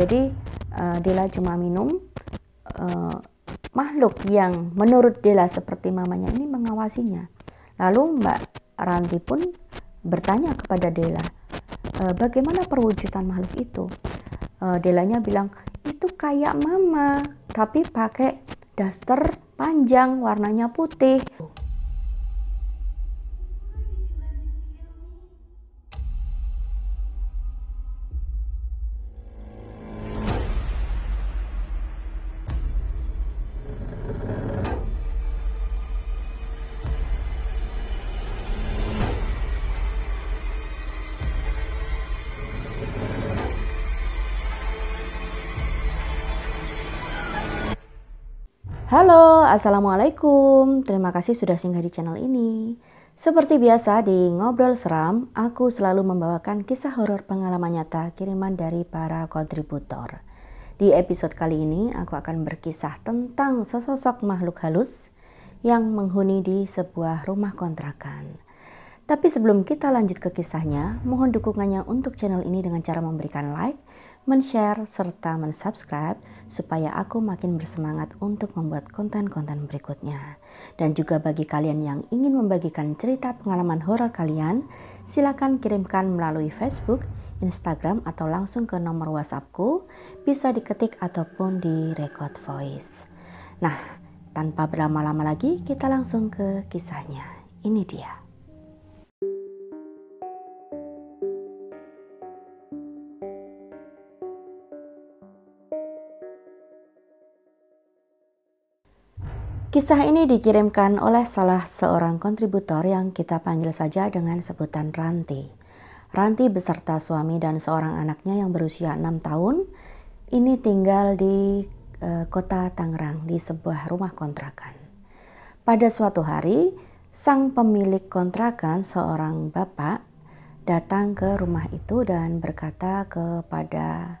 Jadi uh, eh, Dela cuma minum uh, makhluk yang menurut Dela seperti mamanya ini mengawasinya. Lalu Mbak Ranti pun bertanya kepada Dela, e, eh, bagaimana perwujudan makhluk itu? E, Delanya bilang, itu kayak mama, tapi pakai daster panjang warnanya putih. Halo, Assalamualaikum. Terima kasih sudah singgah di channel ini. Seperti biasa di Ngobrol Seram, aku selalu membawakan kisah horor pengalaman nyata kiriman dari para kontributor. Di episode kali ini, aku akan berkisah tentang sesosok makhluk halus yang menghuni di sebuah rumah kontrakan. Tapi sebelum kita lanjut ke kisahnya, mohon dukungannya untuk channel ini dengan cara memberikan like, men-share, serta men-subscribe supaya aku makin bersemangat untuk membuat konten-konten berikutnya. Dan juga bagi kalian yang ingin membagikan cerita pengalaman horor kalian, silakan kirimkan melalui Facebook, Instagram, atau langsung ke nomor WhatsAppku, bisa diketik ataupun di record voice. Nah, tanpa berlama-lama lagi, kita langsung ke kisahnya. Ini dia. Kisah ini dikirimkan oleh salah seorang kontributor yang kita panggil saja dengan sebutan Ranti. Ranti beserta suami dan seorang anaknya yang berusia 6 tahun ini tinggal di e, kota Tangerang di sebuah rumah kontrakan. Pada suatu hari, sang pemilik kontrakan seorang bapak datang ke rumah itu dan berkata kepada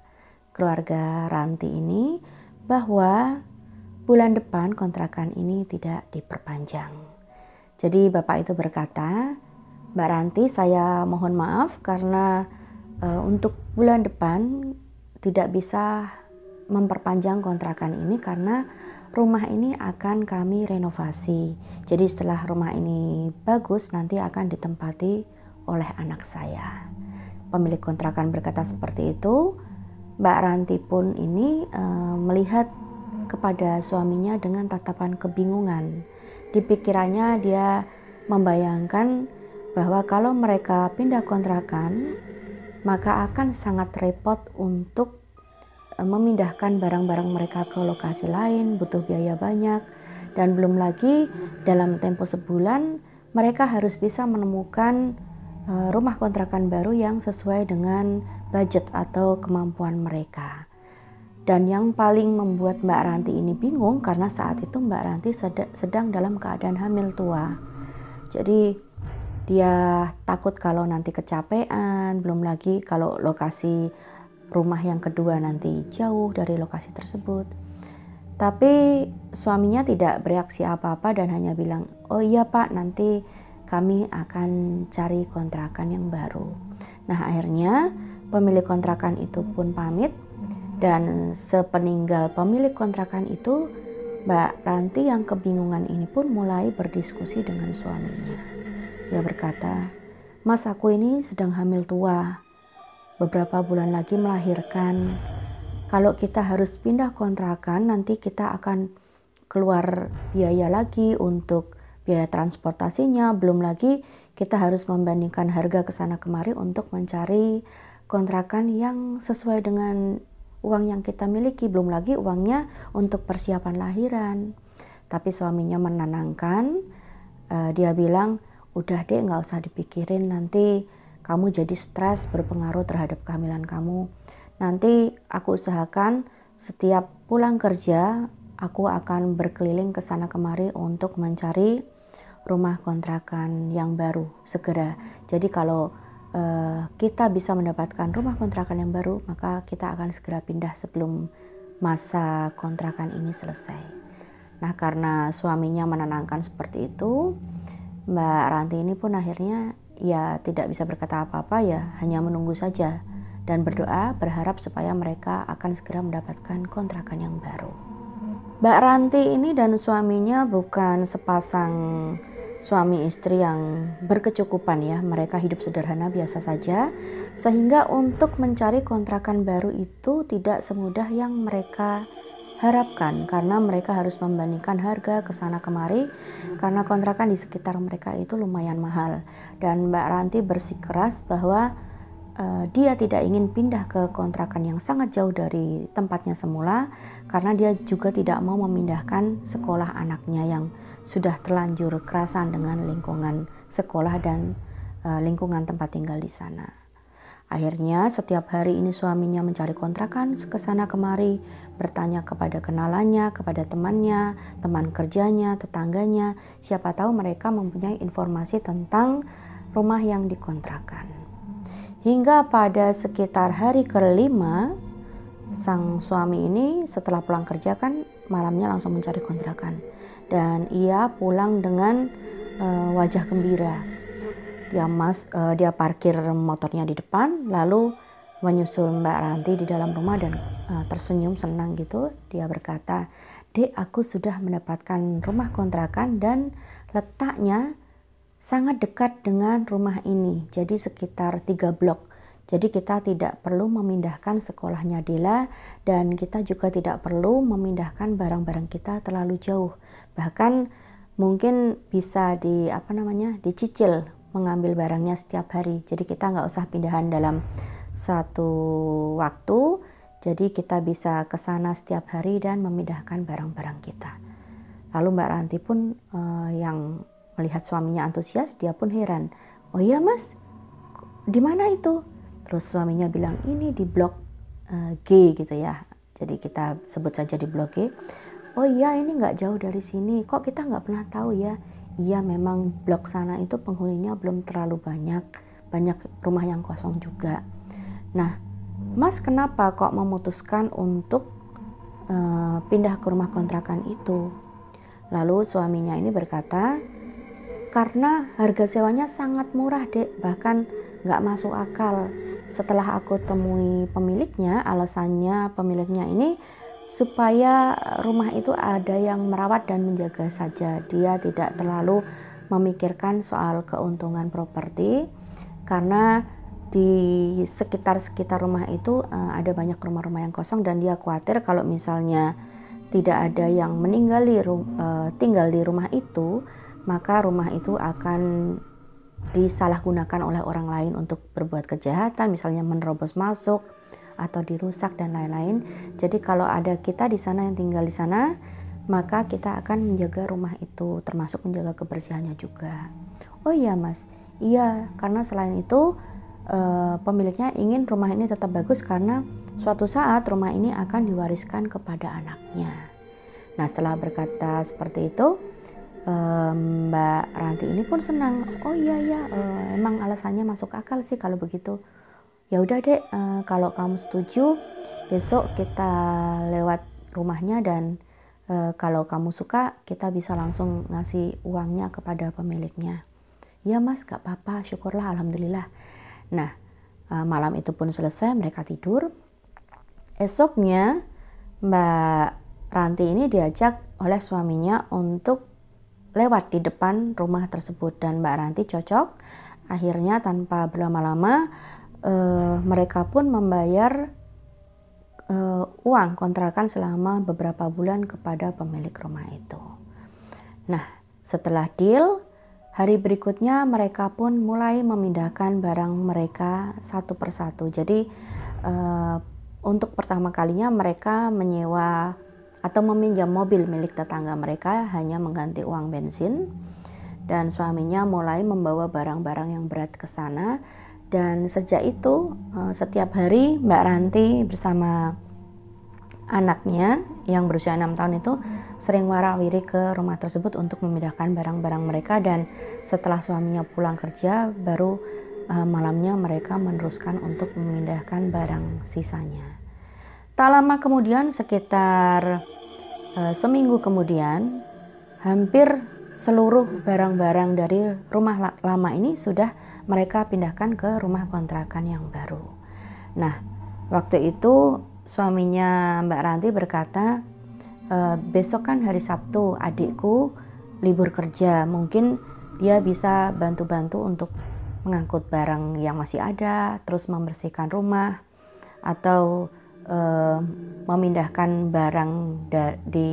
keluarga Ranti ini bahwa bulan depan kontrakan ini tidak diperpanjang. Jadi Bapak itu berkata, Mbak Ranti saya mohon maaf karena e, untuk bulan depan tidak bisa memperpanjang kontrakan ini karena rumah ini akan kami renovasi. Jadi setelah rumah ini bagus nanti akan ditempati oleh anak saya. Pemilik kontrakan berkata seperti itu. Mbak Ranti pun ini e, melihat kepada suaminya dengan tatapan kebingungan. Di pikirannya dia membayangkan bahwa kalau mereka pindah kontrakan, maka akan sangat repot untuk e, memindahkan barang-barang mereka ke lokasi lain, butuh biaya banyak, dan belum lagi dalam tempo sebulan mereka harus bisa menemukan e, rumah kontrakan baru yang sesuai dengan budget atau kemampuan mereka. Dan yang paling membuat Mbak Ranti ini bingung karena saat itu Mbak Ranti sedang dalam keadaan hamil tua. Jadi dia takut kalau nanti kecapean, belum lagi kalau lokasi rumah yang kedua nanti jauh dari lokasi tersebut. Tapi suaminya tidak bereaksi apa-apa dan hanya bilang, "Oh iya, Pak, nanti kami akan cari kontrakan yang baru." Nah, akhirnya pemilik kontrakan itu pun pamit dan sepeninggal pemilik kontrakan itu, Mbak Ranti yang kebingungan ini pun mulai berdiskusi dengan suaminya. Ia berkata, Mas aku ini sedang hamil tua, beberapa bulan lagi melahirkan. Kalau kita harus pindah kontrakan, nanti kita akan keluar biaya lagi untuk biaya transportasinya. Belum lagi kita harus membandingkan harga ke sana kemari untuk mencari kontrakan yang sesuai dengan uang yang kita miliki, belum lagi uangnya untuk persiapan lahiran. Tapi suaminya menenangkan, uh, dia bilang, udah deh nggak usah dipikirin nanti kamu jadi stres berpengaruh terhadap kehamilan kamu. Nanti aku usahakan setiap pulang kerja aku akan berkeliling ke sana kemari untuk mencari rumah kontrakan yang baru segera. Jadi kalau uh, kita bisa mendapatkan rumah kontrakan yang baru, maka kita akan segera pindah sebelum masa kontrakan ini selesai. Nah, karena suaminya menenangkan seperti itu, Mbak Ranti ini pun akhirnya ya tidak bisa berkata apa-apa ya, hanya menunggu saja dan berdoa berharap supaya mereka akan segera mendapatkan kontrakan yang baru. Mbak Ranti ini dan suaminya bukan sepasang suami istri yang berkecukupan ya, mereka hidup sederhana biasa saja sehingga untuk mencari kontrakan baru itu tidak semudah yang mereka harapkan karena mereka harus membandingkan harga ke sana kemari karena kontrakan di sekitar mereka itu lumayan mahal dan Mbak Ranti bersikeras bahwa uh, dia tidak ingin pindah ke kontrakan yang sangat jauh dari tempatnya semula karena dia juga tidak mau memindahkan sekolah anaknya yang sudah terlanjur kerasan dengan lingkungan sekolah dan uh, lingkungan tempat tinggal di sana. Akhirnya setiap hari ini suaminya mencari kontrakan ke sana kemari, bertanya kepada kenalannya, kepada temannya, teman kerjanya, tetangganya, siapa tahu mereka mempunyai informasi tentang rumah yang dikontrakan. Hingga pada sekitar hari kelima, sang suami ini setelah pulang kerja kan malamnya langsung mencari kontrakan dan ia pulang dengan uh, wajah gembira. Dia mas uh, dia parkir motornya di depan lalu menyusul Mbak Ranti di dalam rumah dan uh, tersenyum senang gitu. Dia berkata, "Dek, aku sudah mendapatkan rumah kontrakan dan letaknya sangat dekat dengan rumah ini. Jadi sekitar tiga blok. Jadi kita tidak perlu memindahkan sekolahnya Dila dan kita juga tidak perlu memindahkan barang-barang kita terlalu jauh. Bahkan mungkin bisa di apa namanya dicicil mengambil barangnya setiap hari. Jadi kita nggak usah pindahan dalam satu waktu. Jadi kita bisa ke sana setiap hari dan memindahkan barang-barang kita. Lalu Mbak Ranti pun uh, yang melihat suaminya antusias, dia pun heran. Oh iya mas, di mana itu? terus suaminya bilang ini di blok eh, G gitu ya jadi kita sebut saja di blok G oh iya ini nggak jauh dari sini kok kita nggak pernah tahu ya iya memang blok sana itu penghuninya belum terlalu banyak banyak rumah yang kosong juga nah mas kenapa kok memutuskan untuk uh, pindah ke rumah kontrakan itu lalu suaminya ini berkata karena harga sewanya sangat murah dek bahkan nggak masuk akal setelah aku temui pemiliknya, alasannya pemiliknya ini supaya rumah itu ada yang merawat dan menjaga saja. Dia tidak terlalu memikirkan soal keuntungan properti karena di sekitar-sekitar rumah itu eh, ada banyak rumah-rumah yang kosong dan dia khawatir kalau misalnya tidak ada yang meninggal di uh, eh, tinggal di rumah itu, maka rumah itu akan disalahgunakan oleh orang lain untuk berbuat kejahatan, misalnya menerobos masuk atau dirusak dan lain-lain. Jadi kalau ada kita di sana yang tinggal di sana, maka kita akan menjaga rumah itu, termasuk menjaga kebersihannya juga. Oh iya mas, iya karena selain itu eh, pemiliknya ingin rumah ini tetap bagus karena suatu saat rumah ini akan diwariskan kepada anaknya. Nah setelah berkata seperti itu, Mbak Ranti ini pun senang. Oh iya ya, emang alasannya masuk akal sih kalau begitu. Ya udah deh kalau kamu setuju, besok kita lewat rumahnya dan eh, kalau kamu suka, kita bisa langsung ngasih uangnya kepada pemiliknya. Ya mas, gak apa-apa, syukurlah, alhamdulillah. Nah, eh, malam itu pun selesai, mereka tidur. Esoknya Mbak Ranti ini diajak oleh suaminya untuk lewat di depan rumah tersebut dan Mbak Ranti cocok. Akhirnya tanpa berlama-lama eh, mereka pun membayar eh, uang kontrakan selama beberapa bulan kepada pemilik rumah itu. Nah, setelah deal, hari berikutnya mereka pun mulai memindahkan barang mereka satu persatu. Jadi eh, untuk pertama kalinya mereka menyewa atau meminjam mobil milik tetangga mereka hanya mengganti uang bensin dan suaminya mulai membawa barang-barang yang berat ke sana dan sejak itu eh, setiap hari Mbak Ranti bersama anaknya yang berusia enam tahun itu sering warawiri ke rumah tersebut untuk memindahkan barang-barang mereka dan setelah suaminya pulang kerja baru eh, malamnya mereka meneruskan untuk memindahkan barang sisanya. Tak lama kemudian sekitar uh, seminggu kemudian hampir seluruh barang-barang dari rumah lama ini sudah mereka pindahkan ke rumah kontrakan yang baru. Nah, waktu itu suaminya Mbak Ranti berkata, e, besok kan hari Sabtu adikku libur kerja, mungkin dia bisa bantu-bantu untuk mengangkut barang yang masih ada, terus membersihkan rumah atau Eh, memindahkan barang di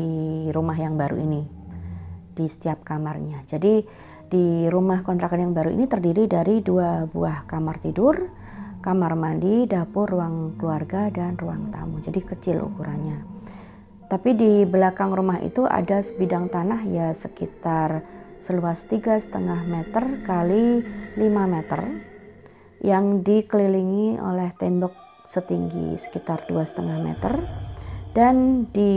rumah yang baru ini di setiap kamarnya. Jadi di rumah kontrakan yang baru ini terdiri dari dua buah kamar tidur, kamar mandi, dapur, ruang keluarga dan ruang tamu. Jadi kecil ukurannya. Tapi di belakang rumah itu ada sebidang tanah ya sekitar seluas tiga setengah meter kali 5 meter yang dikelilingi oleh tembok setinggi sekitar dua setengah meter dan di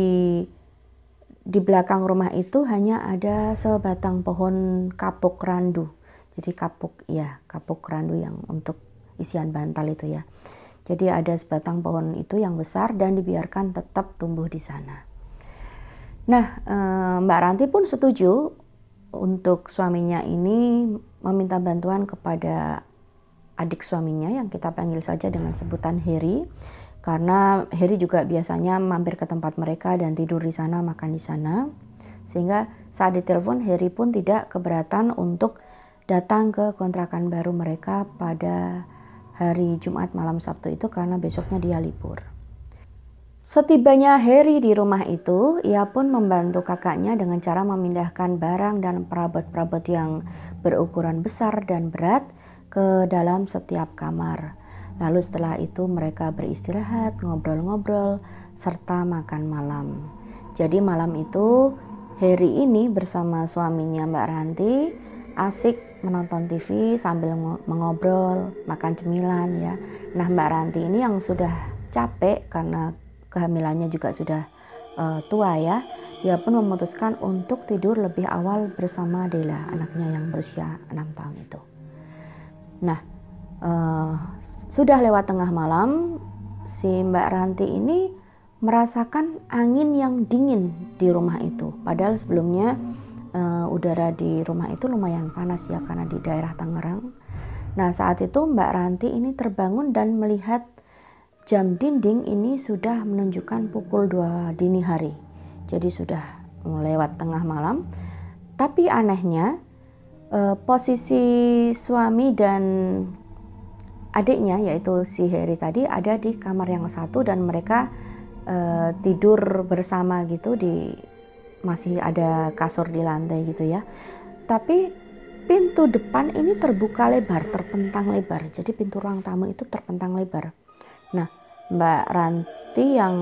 di belakang rumah itu hanya ada sebatang pohon kapuk randu jadi kapuk ya kapuk randu yang untuk isian bantal itu ya jadi ada sebatang pohon itu yang besar dan dibiarkan tetap tumbuh di sana nah eh, Mbak Ranti pun setuju untuk suaminya ini meminta bantuan kepada adik suaminya yang kita panggil saja dengan sebutan Harry karena Harry juga biasanya mampir ke tempat mereka dan tidur di sana makan di sana sehingga saat ditelepon Harry pun tidak keberatan untuk datang ke kontrakan baru mereka pada hari Jumat malam Sabtu itu karena besoknya dia libur. Setibanya Harry di rumah itu, ia pun membantu kakaknya dengan cara memindahkan barang dan perabot-perabot yang berukuran besar dan berat ke dalam setiap kamar. Lalu setelah itu mereka beristirahat, ngobrol-ngobrol, serta makan malam. Jadi malam itu Harry ini bersama suaminya Mbak Ranti asik menonton TV sambil mengobrol, makan cemilan ya. Nah Mbak Ranti ini yang sudah capek karena kehamilannya juga sudah uh, tua ya. Dia pun memutuskan untuk tidur lebih awal bersama Dela, anaknya yang berusia 6 tahun itu. Nah, uh, sudah lewat tengah malam, si Mbak Ranti ini merasakan angin yang dingin di rumah itu. Padahal sebelumnya uh, udara di rumah itu lumayan panas ya karena di daerah Tangerang. Nah, saat itu Mbak Ranti ini terbangun dan melihat jam dinding ini sudah menunjukkan pukul 2 dini hari. Jadi sudah lewat tengah malam. Tapi anehnya uh, posisi suami dan adiknya yaitu si Harry tadi ada di kamar yang satu dan mereka uh, tidur bersama gitu di masih ada kasur di lantai gitu ya. Tapi pintu depan ini terbuka lebar, terpentang lebar. Jadi pintu ruang tamu itu terpentang lebar. Nah, Mbak Ranti yang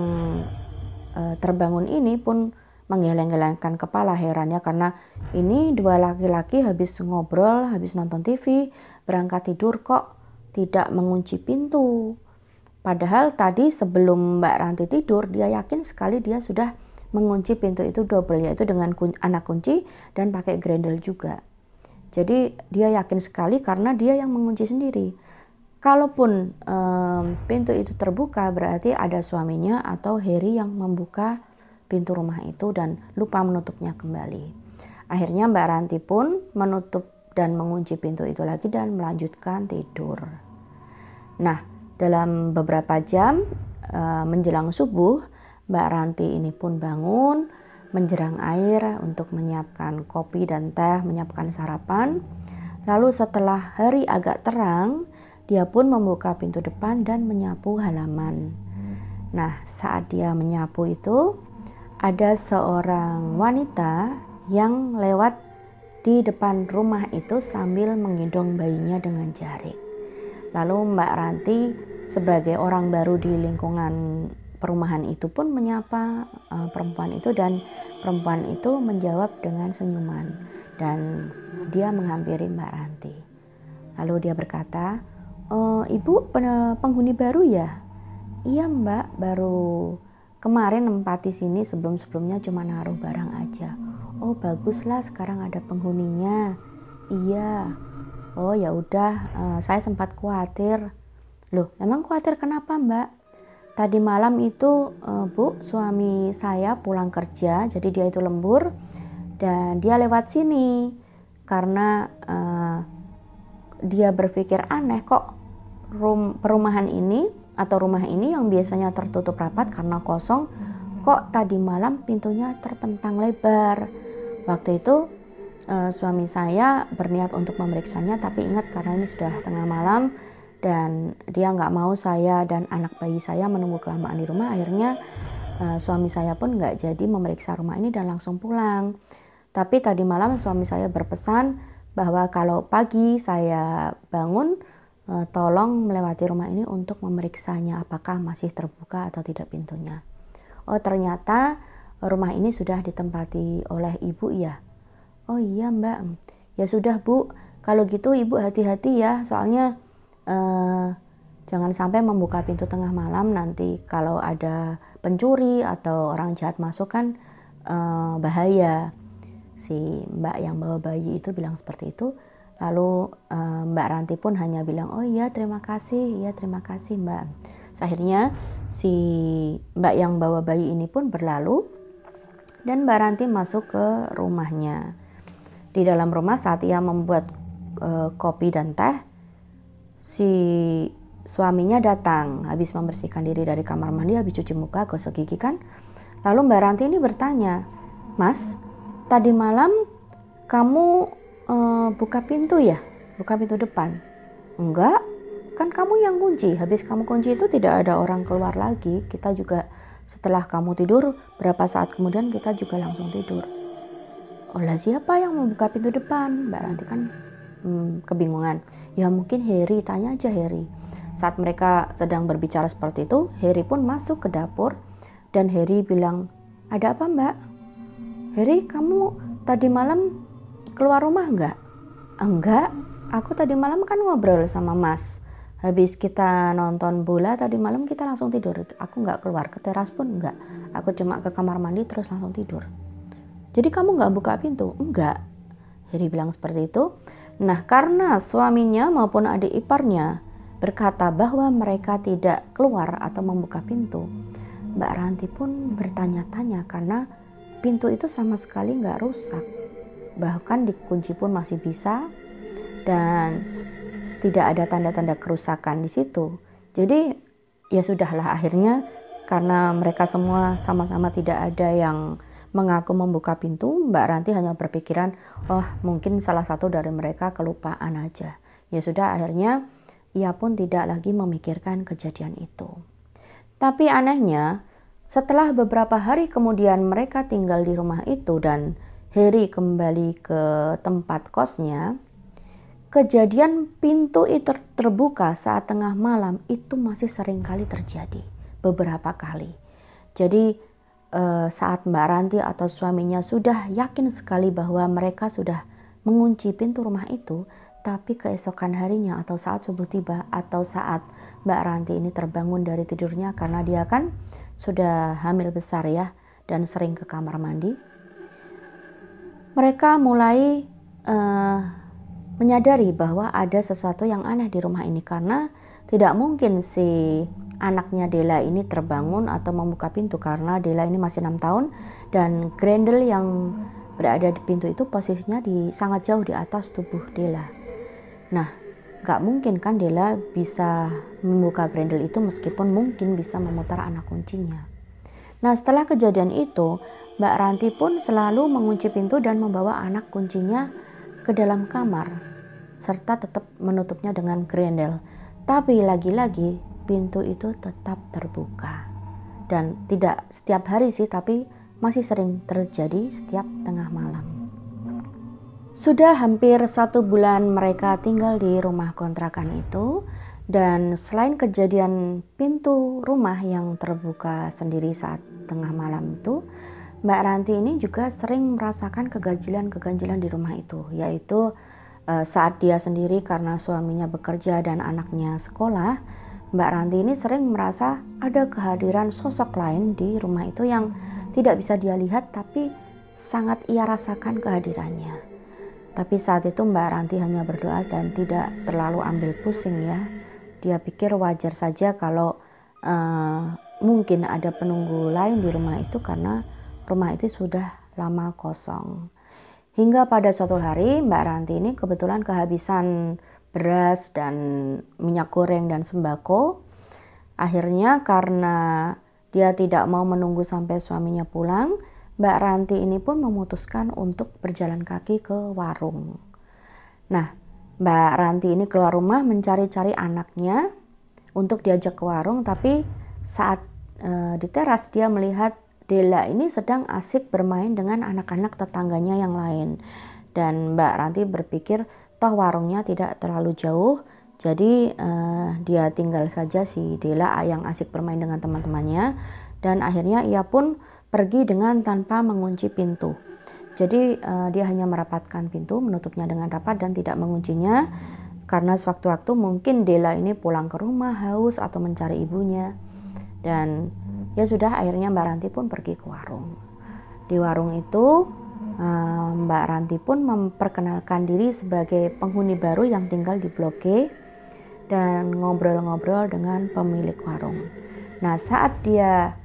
uh, terbangun ini pun menggeleng-gelengkan kepala herannya karena ini dua laki-laki habis ngobrol, habis nonton TV, berangkat tidur kok tidak mengunci pintu. Padahal tadi sebelum Mbak Ranti tidur, dia yakin sekali dia sudah mengunci pintu itu double yaitu dengan kun anak kunci dan pakai grendel juga. Jadi dia yakin sekali karena dia yang mengunci sendiri. Kalaupun um, pintu itu terbuka berarti ada suaminya atau Harry yang membuka pintu rumah itu dan lupa menutupnya kembali. Akhirnya Mbak Ranti pun menutup dan mengunci pintu itu lagi dan melanjutkan tidur. Nah, dalam beberapa jam e, menjelang subuh, Mbak Ranti ini pun bangun, menjerang air untuk menyiapkan kopi dan teh, menyiapkan sarapan. Lalu setelah hari agak terang, dia pun membuka pintu depan dan menyapu halaman. Nah, saat dia menyapu itu, ada seorang wanita yang lewat di depan rumah itu sambil menggendong bayinya dengan jarik. Lalu Mbak Ranti sebagai orang baru di lingkungan perumahan itu pun menyapa uh, perempuan itu dan perempuan itu menjawab dengan senyuman dan dia menghampiri Mbak Ranti. Lalu dia berkata, e, "Ibu penghuni baru ya?" "Iya, Mbak, baru Kemarin empati sini sebelum-sebelumnya cuma naruh barang aja. Oh, baguslah sekarang ada penghuninya. Iya. Oh, ya udah, uh, saya sempat khawatir. Loh, emang khawatir kenapa, Mbak? Tadi malam itu, uh, Bu, suami saya pulang kerja, jadi dia itu lembur dan dia lewat sini karena uh, dia berpikir aneh kok rum perumahan ini atau rumah ini yang biasanya tertutup rapat karena kosong, kok tadi malam pintunya terpentang lebar. Waktu itu eh, suami saya berniat untuk memeriksanya, tapi ingat karena ini sudah tengah malam dan dia nggak mau saya dan anak bayi saya menunggu kelamaan di rumah. Akhirnya eh, suami saya pun nggak jadi memeriksa rumah ini dan langsung pulang. Tapi tadi malam suami saya berpesan bahwa kalau pagi saya bangun Eh, tolong melewati rumah ini untuk memeriksanya apakah masih terbuka atau tidak pintunya. Oh ternyata rumah ini sudah ditempati oleh ibu ya. Oh iya mbak, ya sudah bu. Kalau gitu ibu hati-hati ya, soalnya eh, jangan sampai membuka pintu tengah malam nanti kalau ada pencuri atau orang jahat masuk kan eh, bahaya. Si mbak yang bawa bayi itu bilang seperti itu Lalu uh, Mbak Ranti pun hanya bilang, "Oh iya, terima kasih. Iya, terima kasih, Mbak." So, akhirnya si Mbak yang bawa bayi ini pun berlalu dan Mbak Ranti masuk ke rumahnya. Di dalam rumah saat ia membuat uh, kopi dan teh, si suaminya datang habis membersihkan diri dari kamar mandi, habis cuci muka, gosok gigi kan. Lalu Mbak Ranti ini bertanya, "Mas, tadi malam kamu uh, buka pintu ya? Buka pintu depan? Enggak, kan kamu yang kunci. Habis kamu kunci itu tidak ada orang keluar lagi. Kita juga setelah kamu tidur, berapa saat kemudian kita juga langsung tidur. oleh siapa yang membuka pintu depan? Mbak Ranti kan hmm, kebingungan. Ya mungkin Harry, tanya aja Harry. Saat mereka sedang berbicara seperti itu, Harry pun masuk ke dapur dan Harry bilang, ada apa mbak? Harry, kamu tadi malam Keluar rumah enggak? Enggak, aku tadi malam kan ngobrol sama Mas. Habis kita nonton bola tadi malam kita langsung tidur. Aku nggak keluar ke teras pun enggak. Aku cuma ke kamar mandi terus langsung tidur. Jadi kamu nggak buka pintu? Enggak. Heri bilang seperti itu. Nah karena suaminya maupun adik iparnya berkata bahwa mereka tidak keluar atau membuka pintu. Mbak Ranti pun bertanya-tanya karena pintu itu sama sekali nggak rusak bahkan dikunci pun masih bisa dan tidak ada tanda-tanda kerusakan di situ. Jadi ya sudahlah akhirnya karena mereka semua sama-sama tidak ada yang mengaku membuka pintu, Mbak Ranti hanya berpikiran, "Oh, mungkin salah satu dari mereka kelupaan aja." Ya sudah akhirnya ia pun tidak lagi memikirkan kejadian itu. Tapi anehnya, setelah beberapa hari kemudian mereka tinggal di rumah itu dan Harry kembali ke tempat kosnya, kejadian pintu itu terbuka saat tengah malam itu masih sering kali terjadi, beberapa kali. Jadi eh, saat Mbak Ranti atau suaminya sudah yakin sekali bahwa mereka sudah mengunci pintu rumah itu, tapi keesokan harinya atau saat subuh tiba atau saat Mbak Ranti ini terbangun dari tidurnya karena dia kan sudah hamil besar ya dan sering ke kamar mandi, mereka mulai uh, menyadari bahwa ada sesuatu yang aneh di rumah ini karena tidak mungkin si anaknya Dela ini terbangun atau membuka pintu karena Dela ini masih enam tahun dan Grendel yang berada di pintu itu posisinya di sangat jauh di atas tubuh Dela. Nah, nggak mungkin kan Dela bisa membuka Grendel itu meskipun mungkin bisa memutar anak kuncinya. Nah, setelah kejadian itu, Mbak Ranti pun selalu mengunci pintu dan membawa anak kuncinya ke dalam kamar, serta tetap menutupnya dengan grendel. Tapi lagi-lagi pintu itu tetap terbuka. Dan tidak setiap hari sih, tapi masih sering terjadi setiap tengah malam. Sudah hampir satu bulan mereka tinggal di rumah kontrakan itu, dan selain kejadian pintu rumah yang terbuka sendiri saat tengah malam itu, Mbak Ranti ini juga sering merasakan keganjilan-keganjilan di rumah itu, yaitu eh, saat dia sendiri karena suaminya bekerja dan anaknya sekolah, Mbak Ranti ini sering merasa ada kehadiran sosok lain di rumah itu yang tidak bisa dia lihat tapi sangat ia rasakan kehadirannya. Tapi saat itu Mbak Ranti hanya berdoa dan tidak terlalu ambil pusing ya. Dia pikir wajar saja kalau uh, mungkin ada penunggu lain di rumah itu karena rumah itu sudah lama kosong. Hingga pada suatu hari Mbak Ranti ini kebetulan kehabisan beras dan minyak goreng dan sembako. Akhirnya karena dia tidak mau menunggu sampai suaminya pulang, Mbak Ranti ini pun memutuskan untuk berjalan kaki ke warung. Nah, Mbak Ranti ini keluar rumah mencari-cari anaknya untuk diajak ke warung, tapi saat e, di teras dia melihat Dela ini sedang asik bermain dengan anak-anak tetangganya yang lain. Dan Mbak Ranti berpikir toh warungnya tidak terlalu jauh, jadi uh, dia tinggal saja si Dela yang asik bermain dengan teman-temannya dan akhirnya ia pun pergi dengan tanpa mengunci pintu. Jadi uh, dia hanya merapatkan pintu, menutupnya dengan rapat dan tidak menguncinya karena sewaktu-waktu mungkin Dela ini pulang ke rumah haus atau mencari ibunya. Dan ya sudah akhirnya Mbak Ranti pun pergi ke warung di warung itu eh, Mbak Ranti pun memperkenalkan diri sebagai penghuni baru yang tinggal di Blok G dan ngobrol-ngobrol dengan pemilik warung. Nah, saat dia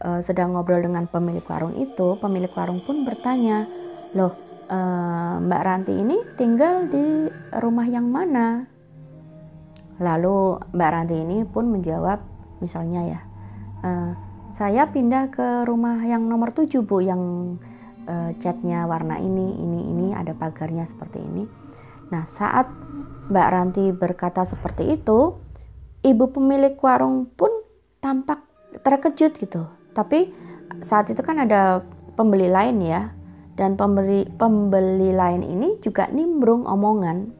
eh, sedang ngobrol dengan pemilik warung itu, pemilik warung pun bertanya, "Loh, eh, Mbak Ranti ini tinggal di rumah yang mana?" Lalu Mbak Ranti ini pun menjawab, misalnya ya, saya pindah ke rumah yang nomor 7 Bu yang uh, catnya warna ini, ini, ini ada pagarnya seperti ini. Nah saat Mbak Ranti berkata seperti itu, ibu pemilik warung pun tampak terkejut gitu. Tapi saat itu kan ada pembeli lain ya, dan pembeli pembeli lain ini juga nimbrung omongan.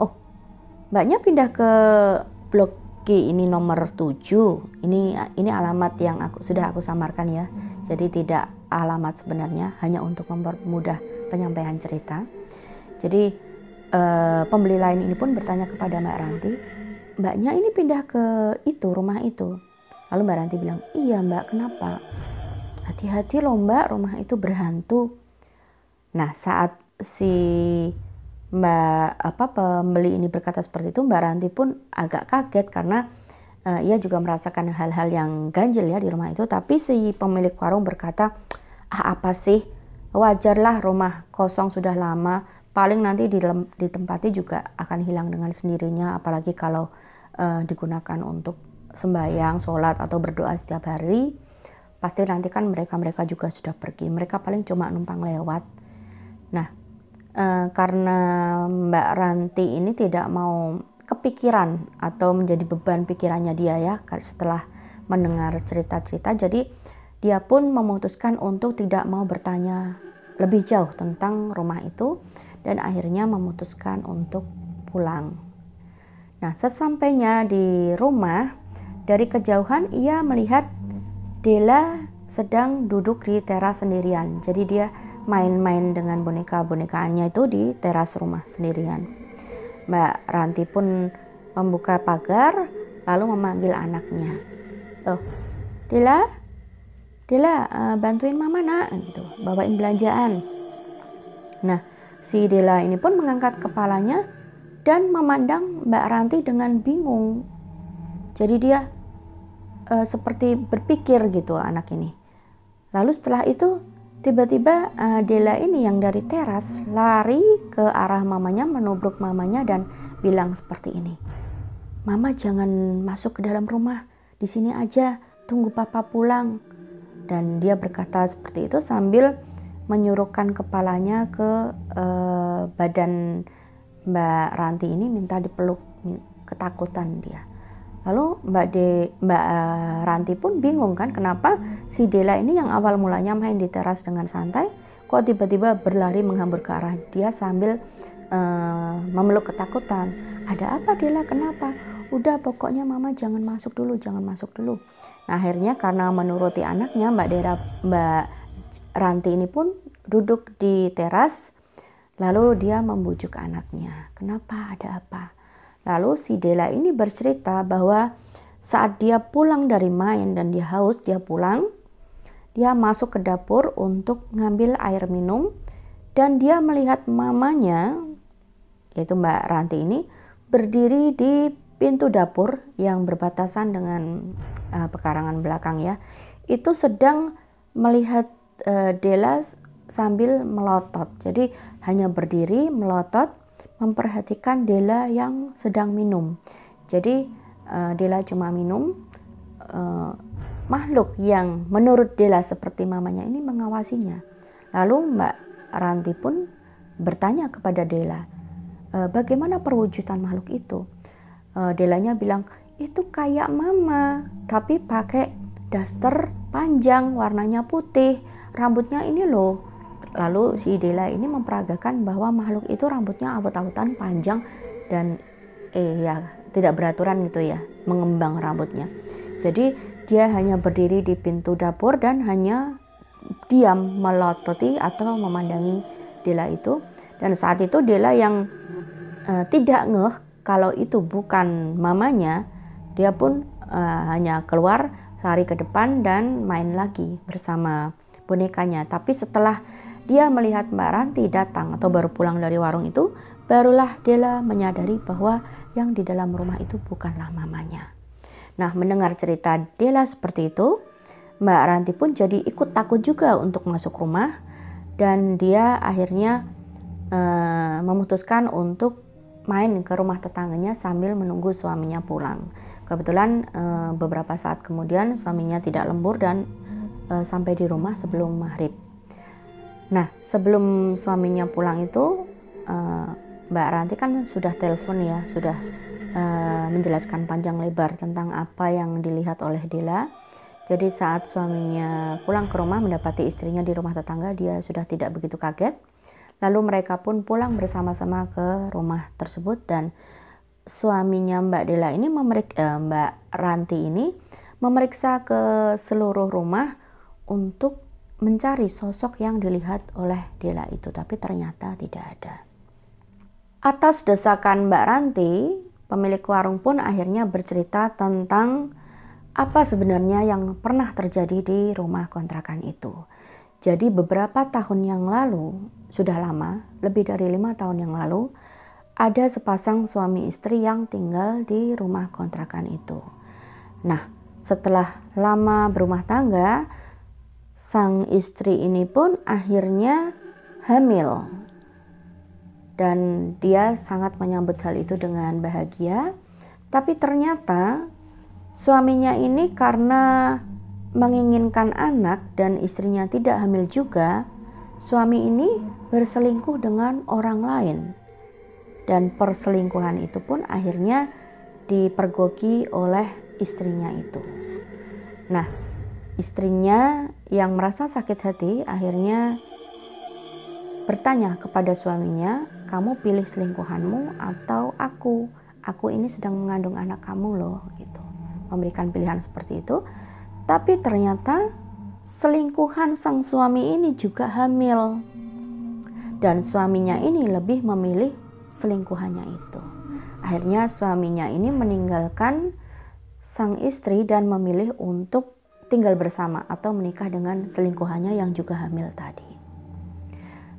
Oh, mbaknya pindah ke blok Oke, ini nomor 7. Ini ini alamat yang aku sudah aku samarkan ya. Jadi tidak alamat sebenarnya, hanya untuk mempermudah penyampaian cerita. Jadi eh, pembeli lain ini pun bertanya kepada Mbak Ranti, "Mbaknya ini pindah ke itu, rumah itu?" Lalu Mbak Ranti bilang, "Iya, Mbak, kenapa?" "Hati-hati loh, Mbak, rumah itu berhantu." Nah, saat si Mbak apa pembeli ini berkata seperti itu, Mbak Ranti pun agak kaget karena uh, ia juga merasakan hal-hal yang ganjil ya di rumah itu. Tapi si pemilik warung berkata, ah apa sih, wajarlah rumah kosong sudah lama, paling nanti di ditempati juga akan hilang dengan sendirinya, apalagi kalau uh, digunakan untuk sembahyang, sholat atau berdoa setiap hari. Pasti nanti kan mereka-mereka juga sudah pergi. Mereka paling cuma numpang lewat. Nah, Eh, karena Mbak Ranti ini tidak mau kepikiran atau menjadi beban pikirannya dia ya setelah mendengar cerita-cerita jadi dia pun memutuskan untuk tidak mau bertanya lebih jauh tentang rumah itu dan akhirnya memutuskan untuk pulang. Nah, sesampainya di rumah, dari kejauhan ia melihat Dela sedang duduk di teras sendirian. Jadi dia main-main dengan boneka-bonekaannya itu di teras rumah sendirian. Mbak Ranti pun membuka pagar lalu memanggil anaknya. Tuh, Dila, Dila uh, bantuin mama nak gitu, bawain belanjaan. Nah, si Dila ini pun mengangkat kepalanya dan memandang Mbak Ranti dengan bingung. Jadi dia uh, seperti berpikir gitu anak ini. Lalu setelah itu Tiba-tiba uh, eh, Dela ini yang dari teras lari ke arah mamanya, menubruk mamanya dan bilang seperti ini. Mama jangan masuk ke dalam rumah, di sini aja, tunggu papa pulang. Dan dia berkata seperti itu sambil menyuruhkan kepalanya ke uh, badan Mbak Ranti ini minta dipeluk ketakutan dia. Lalu Mbak De, Mbak eh, Ranti pun bingung kan kenapa si Dela ini yang awal mulanya main di teras dengan santai kok tiba-tiba berlari menghambur ke arah dia sambil uh, memeluk ketakutan. Ada apa Dela? Kenapa? Udah pokoknya mama jangan masuk dulu, jangan masuk dulu. Nah, akhirnya karena menuruti anaknya Mbak Dera Mbak Ranti ini pun duduk di teras lalu dia membujuk anaknya. Kenapa? Ada apa? Lalu si Dela ini bercerita bahwa saat dia pulang dari main dan dia haus, dia pulang, dia masuk ke dapur untuk ngambil air minum dan dia melihat mamanya yaitu Mbak Ranti ini berdiri di pintu dapur yang berbatasan dengan uh, pekarangan belakang ya. Itu sedang melihat uh, Dela sambil melotot. Jadi hanya berdiri melotot memperhatikan Dela yang sedang minum. Jadi uh, eh, Dela cuma minum. Uh, makhluk yang menurut Dela seperti mamanya ini mengawasinya. Lalu Mbak Ranti pun bertanya kepada Dela, e, eh, bagaimana perwujudan makhluk itu? E, Delanya bilang, itu kayak mama, tapi pakai daster panjang, warnanya putih, rambutnya ini loh Lalu si Dela ini memperagakan bahwa makhluk itu rambutnya awut-awutan panjang dan eh ya tidak beraturan gitu ya, mengembang rambutnya. Jadi dia hanya berdiri di pintu dapur dan hanya diam melototi atau memandangi Dela itu. Dan saat itu Dela yang eh, tidak ngeh kalau itu bukan mamanya, dia pun eh, hanya keluar lari ke depan dan main lagi bersama bonekanya. Tapi setelah dia melihat Mbak Ranti datang atau baru pulang dari warung itu, barulah Della menyadari bahwa yang di dalam rumah itu bukanlah mamanya. Nah, mendengar cerita Della seperti itu, Mbak Ranti pun jadi ikut takut juga untuk masuk rumah dan dia akhirnya e, memutuskan untuk main ke rumah tetangganya sambil menunggu suaminya pulang. Kebetulan e, beberapa saat kemudian suaminya tidak lembur dan e, sampai di rumah sebelum maghrib. Nah, sebelum suaminya pulang itu uh, Mbak Ranti kan sudah telepon ya, sudah uh, menjelaskan panjang lebar tentang apa yang dilihat oleh Dila. Jadi saat suaminya pulang ke rumah mendapati istrinya di rumah tetangga, dia sudah tidak begitu kaget. Lalu mereka pun pulang bersama-sama ke rumah tersebut dan suaminya Mbak Dila ini memerik eh, Mbak Ranti ini memeriksa ke seluruh rumah untuk mencari sosok yang dilihat oleh Dela itu, tapi ternyata tidak ada. Atas desakan Mbak Ranti, pemilik warung pun akhirnya bercerita tentang apa sebenarnya yang pernah terjadi di rumah kontrakan itu. Jadi beberapa tahun yang lalu, sudah lama, lebih dari lima tahun yang lalu, ada sepasang suami istri yang tinggal di rumah kontrakan itu. Nah, setelah lama berumah tangga, sang istri ini pun akhirnya hamil. Dan dia sangat menyambut hal itu dengan bahagia. Tapi ternyata suaminya ini karena menginginkan anak dan istrinya tidak hamil juga, suami ini berselingkuh dengan orang lain. Dan perselingkuhan itu pun akhirnya dipergoki oleh istrinya itu. Nah, Istrinya yang merasa sakit hati akhirnya bertanya kepada suaminya, "Kamu pilih selingkuhanmu atau aku? Aku ini sedang mengandung anak kamu loh." gitu. Memberikan pilihan seperti itu. Tapi ternyata selingkuhan sang suami ini juga hamil. Dan suaminya ini lebih memilih selingkuhannya itu. Akhirnya suaminya ini meninggalkan sang istri dan memilih untuk tinggal bersama atau menikah dengan selingkuhannya yang juga hamil tadi.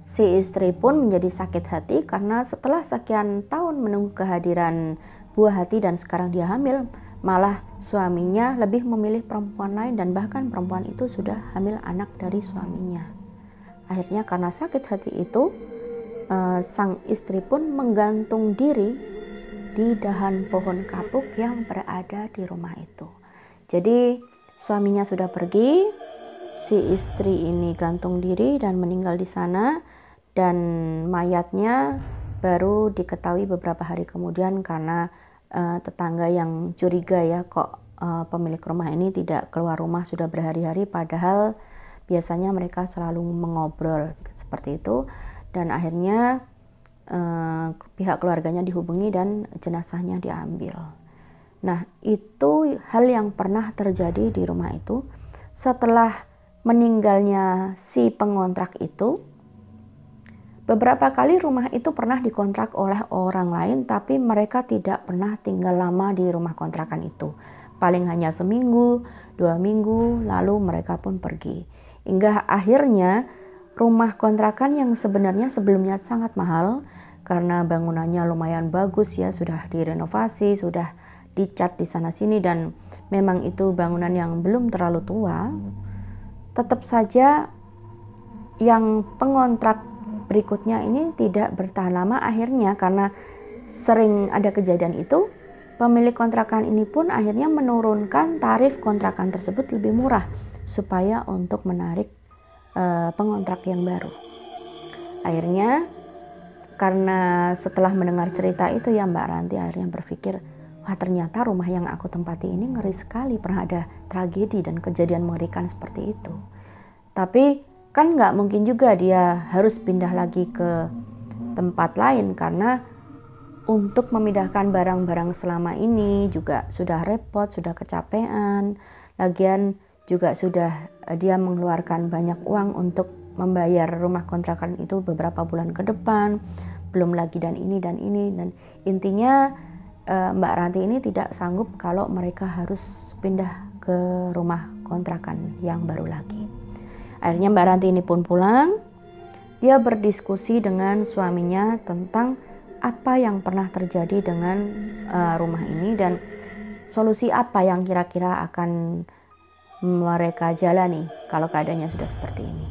Si istri pun menjadi sakit hati karena setelah sekian tahun menunggu kehadiran buah hati dan sekarang dia hamil, malah suaminya lebih memilih perempuan lain dan bahkan perempuan itu sudah hamil anak dari suaminya. Akhirnya karena sakit hati itu, eh, sang istri pun menggantung diri di dahan pohon kapuk yang berada di rumah itu. Jadi Suaminya sudah pergi, si istri ini gantung diri dan meninggal di sana dan mayatnya baru diketahui beberapa hari kemudian karena uh, tetangga yang curiga ya kok uh, pemilik rumah ini tidak keluar rumah sudah berhari-hari padahal biasanya mereka selalu mengobrol seperti itu dan akhirnya uh, pihak keluarganya dihubungi dan jenazahnya diambil. Nah, itu hal yang pernah terjadi di rumah itu. Setelah meninggalnya si pengontrak itu, beberapa kali rumah itu pernah dikontrak oleh orang lain, tapi mereka tidak pernah tinggal lama di rumah kontrakan itu. Paling hanya seminggu, dua minggu, lalu mereka pun pergi. Hingga akhirnya rumah kontrakan yang sebenarnya sebelumnya sangat mahal karena bangunannya lumayan bagus ya, sudah direnovasi, sudah dicat di sana sini dan memang itu bangunan yang belum terlalu tua, tetap saja yang pengontrak berikutnya ini tidak bertahan lama akhirnya karena sering ada kejadian itu pemilik kontrakan ini pun akhirnya menurunkan tarif kontrakan tersebut lebih murah supaya untuk menarik e, pengontrak yang baru. Akhirnya karena setelah mendengar cerita itu ya Mbak Ranti akhirnya berpikir wah ternyata rumah yang aku tempati ini ngeri sekali pernah ada tragedi dan kejadian mengerikan seperti itu. Tapi kan nggak mungkin juga dia harus pindah lagi ke tempat lain karena untuk memindahkan barang-barang selama ini juga sudah repot, sudah kecapean, lagian juga sudah eh, dia mengeluarkan banyak uang untuk membayar rumah kontrakan itu beberapa bulan ke depan, belum lagi dan ini dan ini dan intinya Eh, Mbak Ranti ini tidak sanggup kalau mereka harus pindah ke rumah kontrakan yang baru lagi. Akhirnya Mbak Ranti ini pun pulang. Dia berdiskusi dengan suaminya tentang apa yang pernah terjadi dengan eh, rumah ini dan solusi apa yang kira-kira akan mereka jalani kalau keadaannya sudah seperti ini.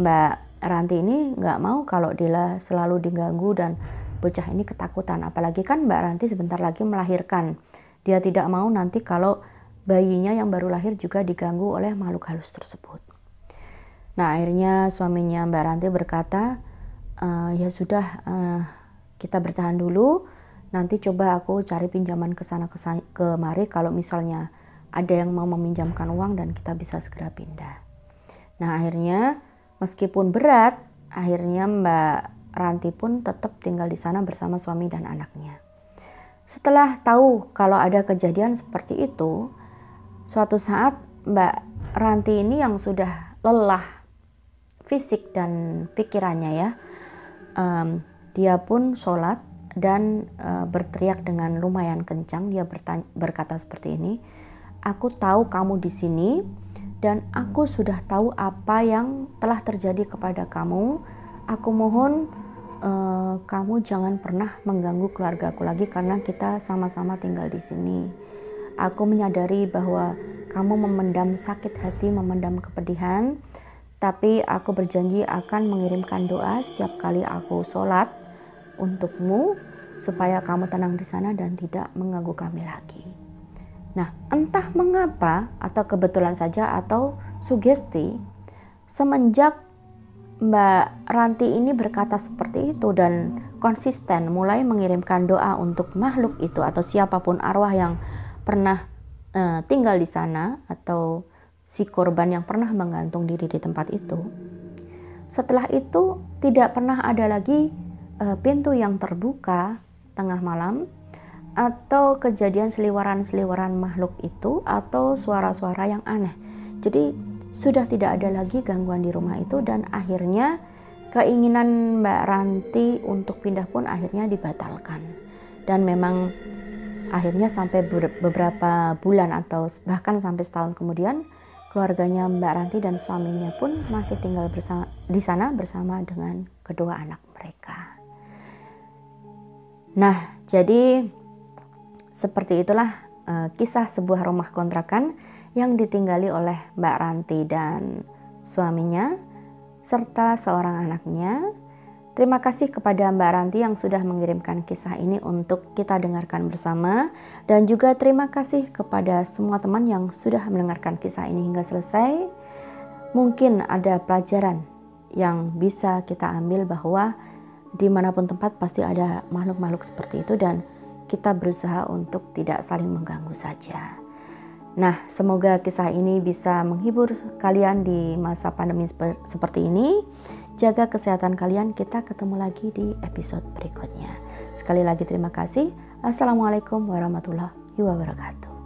Mbak Ranti ini nggak mau kalau Dila selalu diganggu dan bocah ini ketakutan apalagi kan Mbak Ranti sebentar lagi melahirkan dia tidak mau nanti kalau bayinya yang baru lahir juga diganggu oleh makhluk halus tersebut nah akhirnya suaminya Mbak Ranti berkata e, ya sudah e, kita bertahan dulu nanti coba aku cari pinjaman ke sana kemari kalau misalnya ada yang mau meminjamkan uang dan kita bisa segera pindah nah akhirnya meskipun berat akhirnya Mbak Ranti pun tetap tinggal di sana bersama suami dan anaknya. Setelah tahu kalau ada kejadian seperti itu, suatu saat Mbak Ranti ini yang sudah lelah fisik dan pikirannya ya, um, dia pun sholat dan uh, berteriak dengan lumayan kencang. Dia berkata seperti ini, "Aku tahu kamu di sini." dan aku sudah tahu apa yang telah terjadi kepada kamu Aku mohon uh, kamu jangan pernah mengganggu keluargaku lagi karena kita sama-sama tinggal di sini. Aku menyadari bahwa kamu memendam sakit hati, memendam kepedihan, tapi aku berjanji akan mengirimkan doa setiap kali aku sholat untukmu supaya kamu tenang di sana dan tidak mengganggu kami lagi. Nah, entah mengapa atau kebetulan saja atau sugesti, semenjak Mbak Ranti ini berkata seperti itu dan konsisten mulai mengirimkan doa untuk makhluk itu atau siapapun arwah yang pernah e, tinggal di sana atau si korban yang pernah menggantung diri di tempat itu. Setelah itu tidak pernah ada lagi e, pintu yang terbuka tengah malam atau kejadian seliwaran-seliwaran makhluk itu atau suara-suara yang aneh. Jadi sudah tidak ada lagi gangguan di rumah itu dan akhirnya keinginan Mbak Ranti untuk pindah pun akhirnya dibatalkan dan memang akhirnya sampai beberapa bulan atau bahkan sampai setahun kemudian keluarganya Mbak Ranti dan suaminya pun masih tinggal bersama, di sana bersama dengan kedua anak mereka. Nah, jadi seperti itulah uh, kisah sebuah rumah kontrakan yang ditinggali oleh Mbak Ranti dan suaminya serta seorang anaknya. Terima kasih kepada Mbak Ranti yang sudah mengirimkan kisah ini untuk kita dengarkan bersama dan juga terima kasih kepada semua teman yang sudah mendengarkan kisah ini hingga selesai. Mungkin ada pelajaran yang bisa kita ambil bahwa dimanapun tempat pasti ada makhluk-makhluk seperti itu dan kita berusaha untuk tidak saling mengganggu saja. Nah, semoga kisah ini bisa menghibur kalian di masa pandemi seperti ini. Jaga kesehatan kalian. Kita ketemu lagi di episode berikutnya. Sekali lagi, terima kasih. Assalamualaikum warahmatullahi wabarakatuh.